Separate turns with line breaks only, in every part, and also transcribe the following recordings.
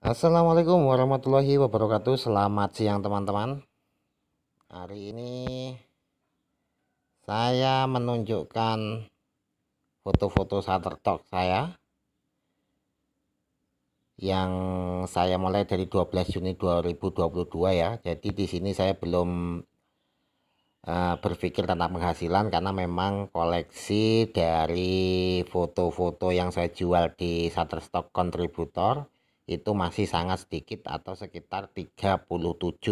Assalamualaikum warahmatullahi wabarakatuh Selamat siang teman-teman Hari ini Saya menunjukkan Foto-foto shutterstock saya Yang saya mulai dari 12 Juni 2022 ya Jadi di sini saya belum uh, Berpikir tentang penghasilan Karena memang koleksi dari Foto-foto yang saya jual di shutterstock kontributor itu masih sangat sedikit atau sekitar 37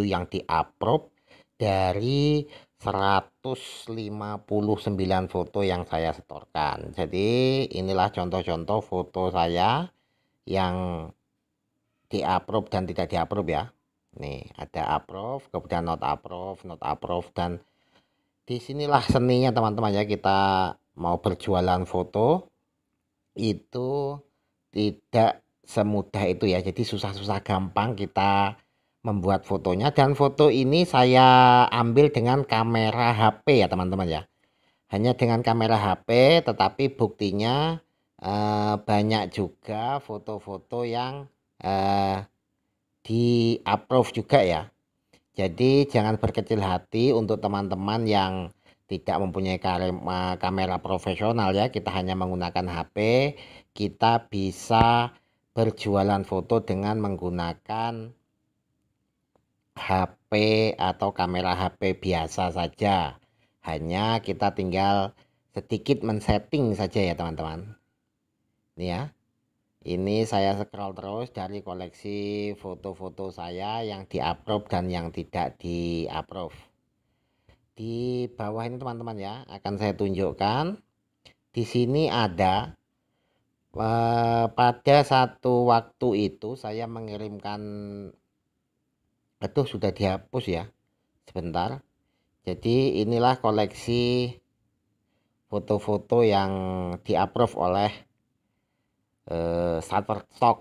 yang di approve dari 159 foto yang saya setorkan. Jadi inilah contoh-contoh foto saya yang di approve dan tidak di approve ya. Nih, ada approve, kemudian not approve, not approve dan disinilah seninya teman-teman ya kita mau berjualan foto itu tidak semudah itu ya. Jadi susah-susah gampang kita membuat fotonya dan foto ini saya ambil dengan kamera HP ya teman-teman ya. Hanya dengan kamera HP tetapi buktinya eh, banyak juga foto-foto yang eh, di approve juga ya. Jadi jangan berkecil hati untuk teman-teman yang tidak mempunyai kamera profesional ya kita hanya menggunakan HP kita bisa berjualan foto dengan menggunakan HP atau kamera HP biasa saja. Hanya kita tinggal sedikit men-setting saja ya teman-teman. Ini ya. Ini saya scroll terus dari koleksi foto-foto saya yang di-approve dan yang tidak di-approve. Di bawah ini teman-teman ya, akan saya tunjukkan. Di sini ada Eh, pada satu waktu itu saya mengirimkan itu sudah dihapus ya sebentar jadi inilah koleksi foto-foto yang di approve oleh eh, Shutterstock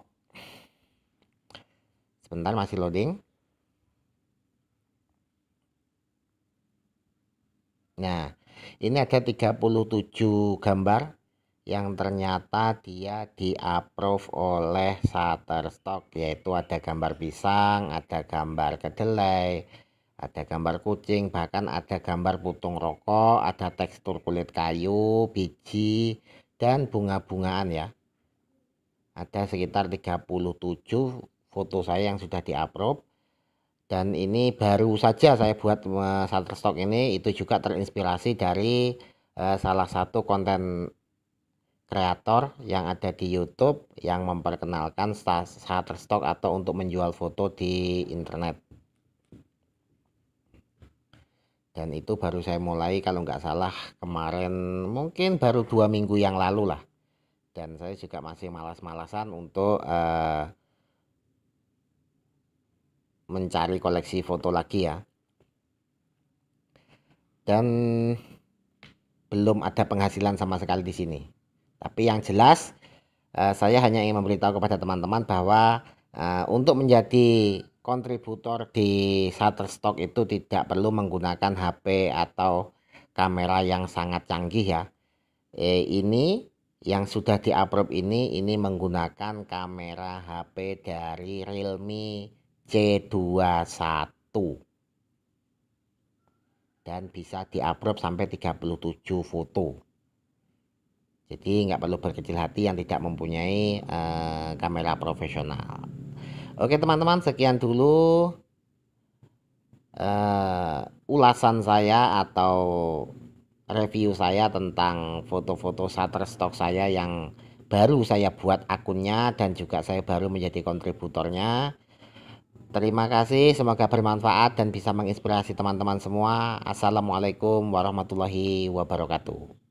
sebentar masih loading nah ini ada 37 gambar yang ternyata dia approve oleh Shutterstock yaitu ada gambar pisang, ada gambar kedelai, ada gambar kucing, bahkan ada gambar putung rokok, ada tekstur kulit kayu, biji, dan bunga-bungaan ya. Ada sekitar 37 foto saya yang sudah approve dan ini baru saja saya buat eh, Shutterstock ini itu juga terinspirasi dari eh, salah satu konten kreator yang ada di YouTube yang memperkenalkan Shutterstock atau untuk menjual foto di internet. Dan itu baru saya mulai kalau nggak salah kemarin mungkin baru dua minggu yang lalu lah. Dan saya juga masih malas-malasan untuk uh, mencari koleksi foto lagi ya. Dan belum ada penghasilan sama sekali di sini tapi yang jelas eh, saya hanya ingin memberitahu kepada teman-teman bahwa eh, untuk menjadi kontributor di Shutterstock itu tidak perlu menggunakan HP atau kamera yang sangat canggih ya. Eh, ini yang sudah di-approve ini ini menggunakan kamera HP dari Realme C21 dan bisa di-approve sampai 37 foto. Jadi nggak perlu berkecil hati yang tidak mempunyai uh, kamera profesional. Oke teman-teman sekian dulu uh, ulasan saya atau review saya tentang foto-foto Shutterstock saya yang baru saya buat akunnya dan juga saya baru menjadi kontributornya. Terima kasih, semoga bermanfaat dan bisa menginspirasi teman-teman semua. Assalamualaikum warahmatullahi wabarakatuh.